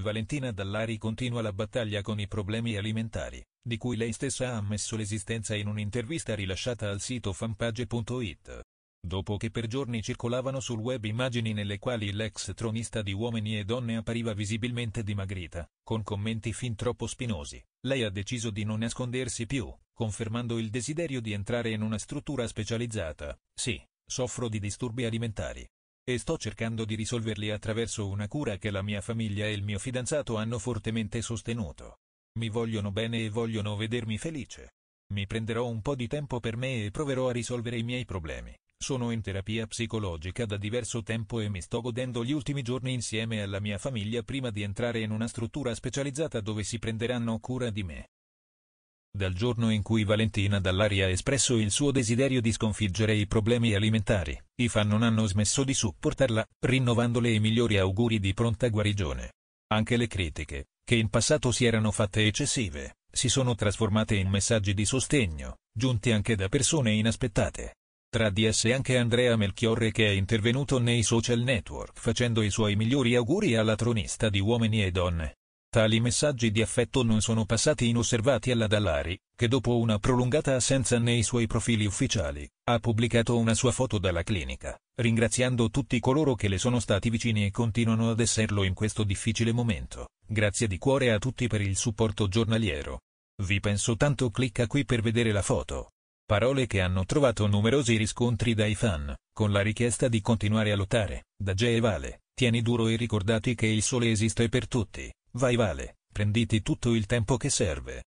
Valentina Dallari continua la battaglia con i problemi alimentari, di cui lei stessa ha ammesso l'esistenza in un'intervista rilasciata al sito fanpage.it. Dopo che per giorni circolavano sul web immagini nelle quali l'ex tronista di Uomini e Donne appariva visibilmente dimagrita, con commenti fin troppo spinosi, lei ha deciso di non nascondersi più, confermando il desiderio di entrare in una struttura specializzata. Sì, soffro di disturbi alimentari, e sto cercando di risolverli attraverso una cura che la mia famiglia e il mio fidanzato hanno fortemente sostenuto. Mi vogliono bene e vogliono vedermi felice. Mi prenderò un po' di tempo per me e proverò a risolvere i miei problemi. Sono in terapia psicologica da diverso tempo e mi sto godendo gli ultimi giorni insieme alla mia famiglia prima di entrare in una struttura specializzata dove si prenderanno cura di me. Dal giorno in cui Valentina Dall'Aria ha espresso il suo desiderio di sconfiggere i problemi alimentari, i fan non hanno smesso di supportarla, rinnovandole i migliori auguri di pronta guarigione. Anche le critiche, che in passato si erano fatte eccessive, si sono trasformate in messaggi di sostegno, giunti anche da persone inaspettate. Tra di esse anche Andrea Melchiorre che è intervenuto nei social network facendo i suoi migliori auguri alla tronista di Uomini e Donne. Tali messaggi di affetto non sono passati inosservati alla Dallari, che dopo una prolungata assenza nei suoi profili ufficiali, ha pubblicato una sua foto dalla clinica, ringraziando tutti coloro che le sono stati vicini e continuano ad esserlo in questo difficile momento. Grazie di cuore a tutti per il supporto giornaliero. Vi penso tanto clicca qui per vedere la foto. Parole che hanno trovato numerosi riscontri dai fan, con la richiesta di continuare a lottare, da Jay e Vale, tieni duro e ricordati che il sole esiste per tutti. Vai Vale, prenditi tutto il tempo che serve.